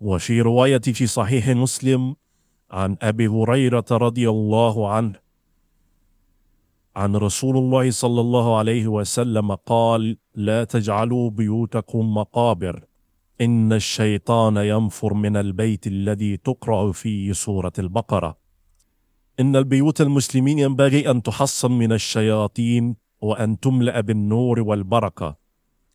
وفي رواية في صحيح مسلم عن أبي هريرة رضي الله عنه عن رسول الله صلى الله عليه وسلم قال لا تجعلوا بيوتكم مقابر إن الشيطان ينفر من البيت الذي تقرأ فيه سورة البقرة إن البيوت المسلمين ينبغي أن تحصن من الشياطين وأن تملأ بالنور والبركة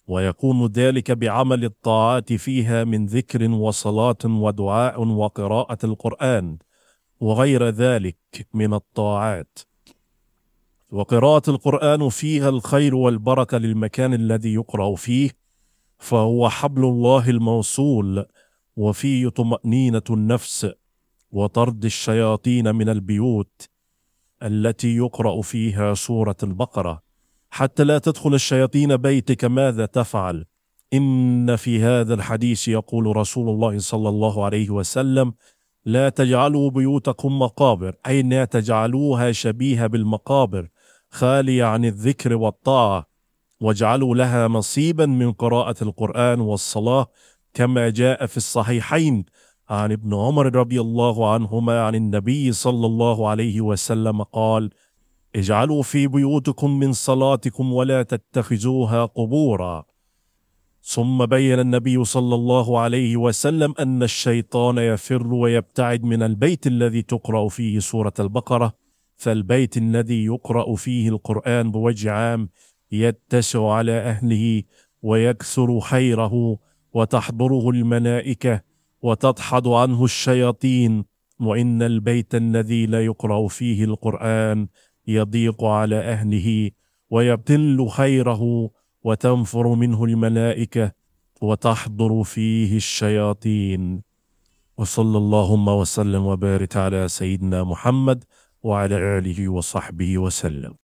ويكون ذلك بعمل الطاعات فيها من ذكر وصلاة ودعاء وقراءة القرآن وغير ذلك من الطاعات وقراءة القرآن فيها الخير والبركة للمكان الذي يقرأ فيه فهو حبل الله الموصول وفيه طمأنينة النفس وطرد الشياطين من البيوت التي يقرأ فيها سورة البقرة حتى لا تدخل الشياطين بيتك ماذا تفعل ان في هذا الحديث يقول رسول الله صلى الله عليه وسلم لا تجعلوا بيوتكم مقابر اي لا تجعلوها شبيهه بالمقابر خاليه عن الذكر والطاعه واجعلوا لها نصيبا من قراءه القران والصلاه كما جاء في الصحيحين عن ابن عمر رضي الله عنهما عن النبي صلى الله عليه وسلم قال اجعلوا في بيوتكم من صلاتكم ولا تتخذوها قبورا ثم بين النبي صلى الله عليه وسلم ان الشيطان يفر ويبتعد من البيت الذي تقرا فيه سوره البقره فالبيت الذي يقرا فيه القران بوجه عام يتسع على اهله ويكثر خيره وتحضره الملائكه وتدحض عنه الشياطين وان البيت الذي لا يقرا فيه القران يضيق على أهله ويبتل خيره وتنفر منه الملائكة وتحضر فيه الشياطين وصلى اللهم وسلم وبارك على سيدنا محمد وعلى آله وصحبه وسلم